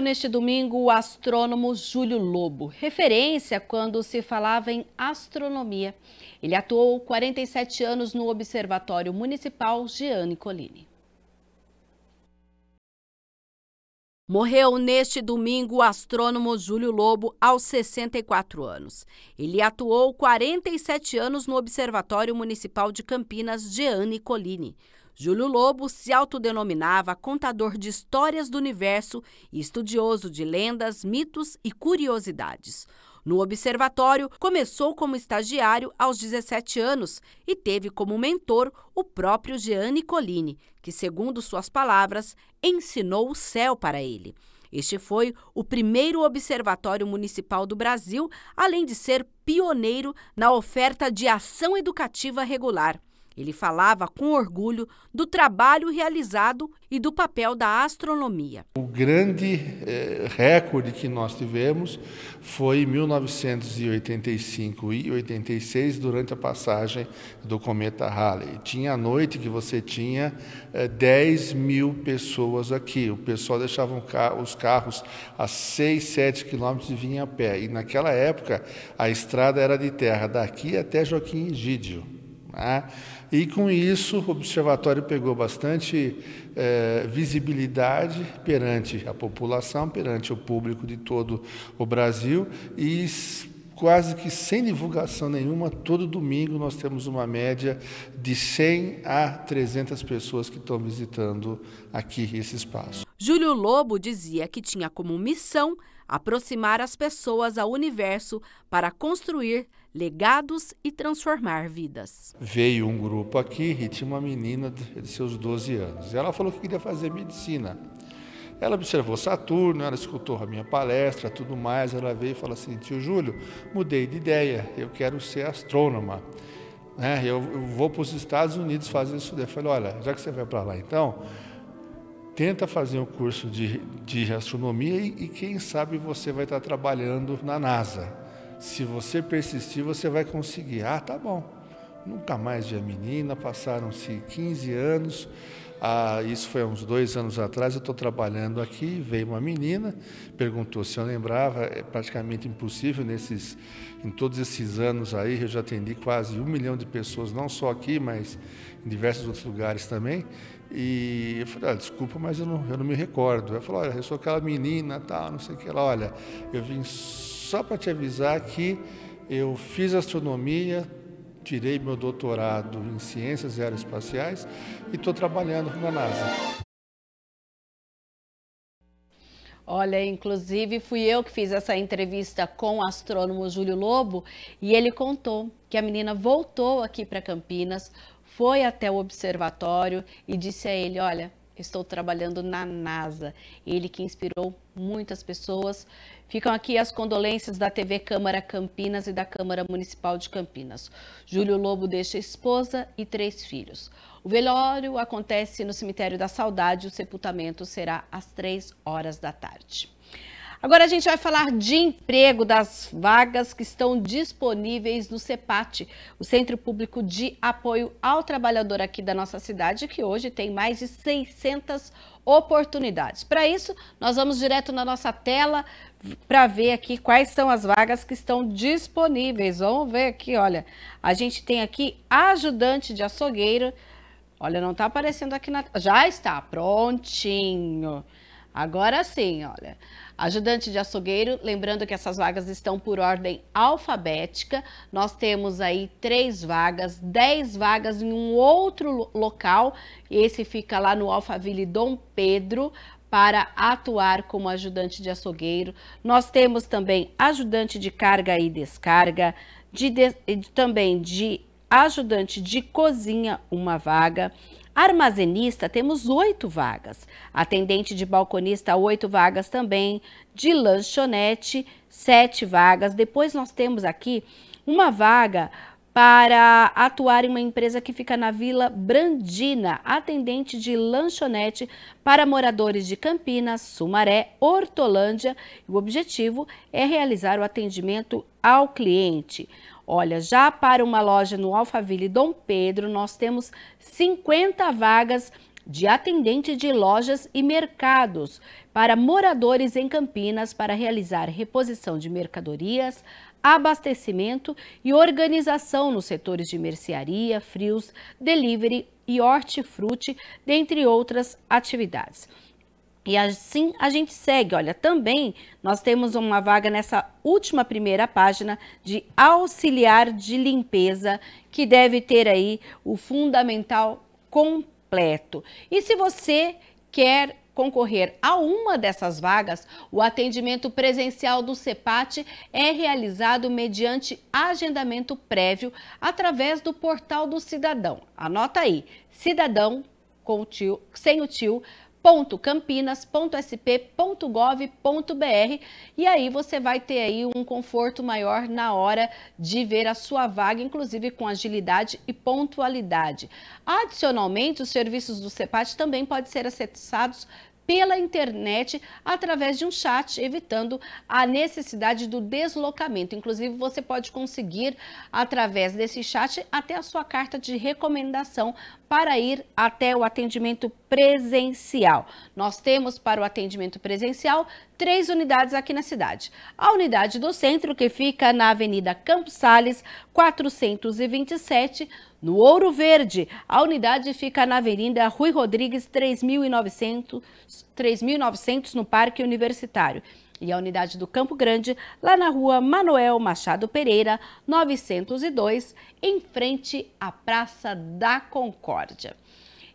Faleceu neste domingo o astrônomo Júlio Lobo, referência quando se falava em astronomia. Ele atuou 47 anos no Observatório Municipal Gianni Colini. Morreu neste domingo o astrônomo Júlio Lobo, aos 64 anos. Ele atuou 47 anos no Observatório Municipal de Campinas Gianni Colini. Júlio Lobo se autodenominava contador de histórias do universo e estudioso de lendas, mitos e curiosidades. No observatório, começou como estagiário aos 17 anos e teve como mentor o próprio Gianni Collini, que, segundo suas palavras, ensinou o céu para ele. Este foi o primeiro observatório municipal do Brasil, além de ser pioneiro na oferta de ação educativa regular. Ele falava com orgulho do trabalho realizado e do papel da astronomia. O grande eh, recorde que nós tivemos foi em 1985 e 86, durante a passagem do cometa Halley. Tinha a noite que você tinha eh, 10 mil pessoas aqui. O pessoal deixava os carros a 6, 7 quilômetros e vinha a pé. E naquela época a estrada era de terra, daqui até Joaquim Egídio. Né? e com isso, o observatório pegou bastante é, visibilidade perante a população, perante o público de todo o Brasil e quase que sem divulgação nenhuma, todo domingo nós temos uma média de 100 a 300 pessoas que estão visitando aqui esse espaço. Júlio Lobo dizia que tinha como missão aproximar as pessoas ao universo para construir legados e transformar vidas. Veio um grupo aqui e tinha uma menina de seus 12 anos. Ela falou que queria fazer medicina. Ela observou Saturno, ela escutou a minha palestra, tudo mais. Ela veio e falou assim: Tio Júlio, mudei de ideia, eu quero ser astrônoma. Né? Eu, eu vou para os Estados Unidos fazer isso. Eu falei: Olha, já que você vai para lá então, tenta fazer um curso de, de astronomia e, e quem sabe você vai estar trabalhando na NASA. Se você persistir, você vai conseguir. Ah, tá bom. Nunca mais vi a menina, passaram-se 15 anos. Ah, isso foi há uns dois anos atrás, eu estou trabalhando aqui, veio uma menina, perguntou se eu lembrava, é praticamente impossível nesses, em todos esses anos aí, eu já atendi quase um milhão de pessoas, não só aqui, mas em diversos outros lugares também. E eu falei, ah, desculpa, mas eu não, eu não me recordo. Ela falou, olha, eu sou aquela menina, tal, não sei o que. Ela, olha, eu vim só para te avisar que eu fiz astronomia, tirei meu doutorado em ciências aeroespaciais e estou trabalhando na NASA. Olha, inclusive fui eu que fiz essa entrevista com o astrônomo Júlio Lobo e ele contou que a menina voltou aqui para Campinas, foi até o observatório e disse a ele: Olha, Estou trabalhando na NASA. Ele que inspirou muitas pessoas. Ficam aqui as condolências da TV Câmara Campinas e da Câmara Municipal de Campinas. Júlio Lobo deixa esposa e três filhos. O velório acontece no Cemitério da Saudade. O sepultamento será às três horas da tarde. Agora a gente vai falar de emprego, das vagas que estão disponíveis no CEPAT, o Centro Público de Apoio ao Trabalhador aqui da nossa cidade, que hoje tem mais de 600 oportunidades. Para isso, nós vamos direto na nossa tela para ver aqui quais são as vagas que estão disponíveis. Vamos ver aqui, olha, a gente tem aqui ajudante de açougueiro. Olha, não está aparecendo aqui na... Já está, prontinho. Agora sim, olha. Ajudante de açougueiro, lembrando que essas vagas estão por ordem alfabética. Nós temos aí três vagas, dez vagas em um outro local. Esse fica lá no Alphaville Dom Pedro para atuar como ajudante de açougueiro. Nós temos também ajudante de carga e descarga, de de, também de ajudante de cozinha, uma vaga Armazenista, temos oito vagas. Atendente de balconista, oito vagas também. De lanchonete, sete vagas. Depois nós temos aqui uma vaga para atuar em uma empresa que fica na Vila Brandina, atendente de lanchonete para moradores de Campinas, Sumaré, Hortolândia. O objetivo é realizar o atendimento ao cliente. Olha, já para uma loja no Alphaville Dom Pedro, nós temos 50 vagas de atendente de lojas e mercados para moradores em Campinas para realizar reposição de mercadorias, abastecimento e organização nos setores de mercearia, frios, delivery e hortifruti, dentre outras atividades. E assim a gente segue. Olha, também nós temos uma vaga nessa última primeira página de auxiliar de limpeza, que deve ter aí o fundamental completo. E se você quer concorrer a uma dessas vagas, o atendimento presencial do CEPAT é realizado mediante agendamento prévio através do portal do cidadão. Anota aí, cidadão com o tio, sem o tio, www.campinas.sp.gov.br e aí você vai ter aí um conforto maior na hora de ver a sua vaga, inclusive com agilidade e pontualidade. Adicionalmente, os serviços do CEPAT também podem ser acessados pela internet através de um chat, evitando a necessidade do deslocamento. Inclusive, você pode conseguir, através desse chat, até a sua carta de recomendação para ir até o atendimento presencial. Nós temos para o atendimento presencial três unidades aqui na cidade. A unidade do centro, que fica na Avenida Campos Sales, 427, no Ouro Verde, a unidade fica na Avenida Rui Rodrigues 3900, no Parque Universitário. E a unidade do Campo Grande, lá na rua Manuel Machado Pereira, 902, em frente à Praça da Concórdia.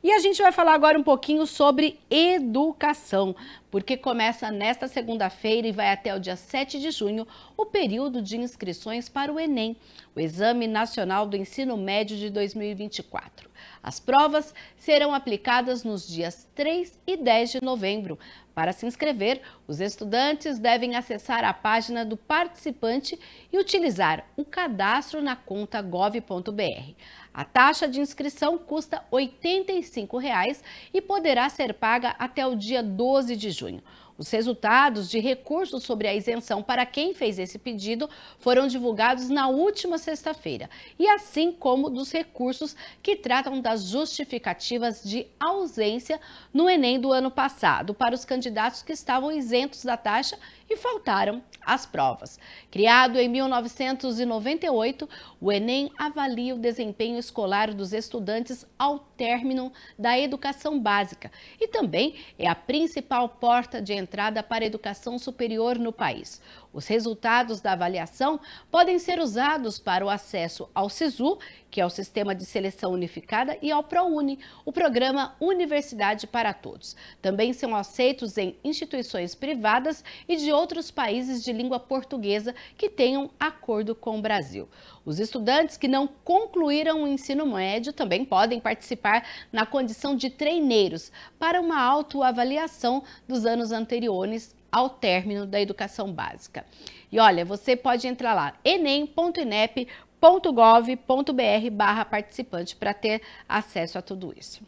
E a gente vai falar agora um pouquinho sobre educação, porque começa nesta segunda-feira e vai até o dia 7 de junho o período de inscrições para o Enem, o Exame Nacional do Ensino Médio de 2024. As provas serão aplicadas nos dias 3 e 10 de novembro. Para se inscrever, os estudantes devem acessar a página do participante e utilizar o cadastro na conta gov.br. A taxa de inscrição custa R$ 85 reais e poderá ser paga até o dia 12 de junho. doing Os resultados de recursos sobre a isenção para quem fez esse pedido foram divulgados na última sexta-feira, e assim como dos recursos que tratam das justificativas de ausência no Enem do ano passado para os candidatos que estavam isentos da taxa e faltaram às provas. Criado em 1998, o Enem avalia o desempenho escolar dos estudantes ao término da educação básica e também é a principal porta de entrada entrada para a educação superior no país. Os resultados da avaliação podem ser usados para o acesso ao SISU, que é o Sistema de Seleção Unificada, e ao ProUni, o programa Universidade para Todos. Também são aceitos em instituições privadas e de outros países de língua portuguesa que tenham acordo com o Brasil. Os estudantes que não concluíram o ensino médio também podem participar na condição de treineiros para uma autoavaliação dos anos anteriores ao término da educação básica. E olha, você pode entrar lá, enem.inep.gov.br barra participante para ter acesso a tudo isso.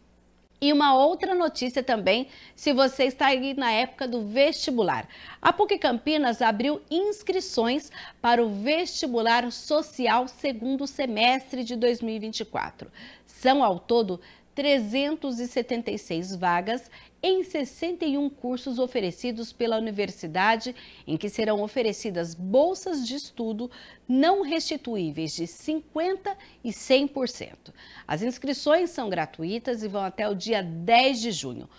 E uma outra notícia também, se você está aí na época do vestibular. A PUC Campinas abriu inscrições para o vestibular social segundo semestre de 2024. São ao todo 376 vagas em 61 cursos oferecidos pela universidade, em que serão oferecidas bolsas de estudo não restituíveis de 50% e 100%. As inscrições são gratuitas e vão até o dia 10 de junho.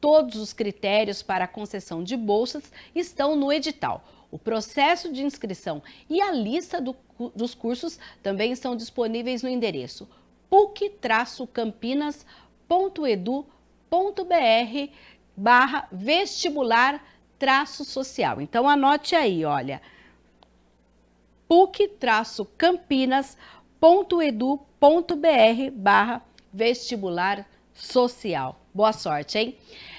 Todos os critérios para a concessão de bolsas estão no edital. O processo de inscrição e a lista do, dos cursos também estão disponíveis no endereço puc-campinas.edu.br www.fapc.br barra vestibular traço social. Então anote aí, olha, puc-campinas.edu.br barra vestibular social. Boa sorte, hein?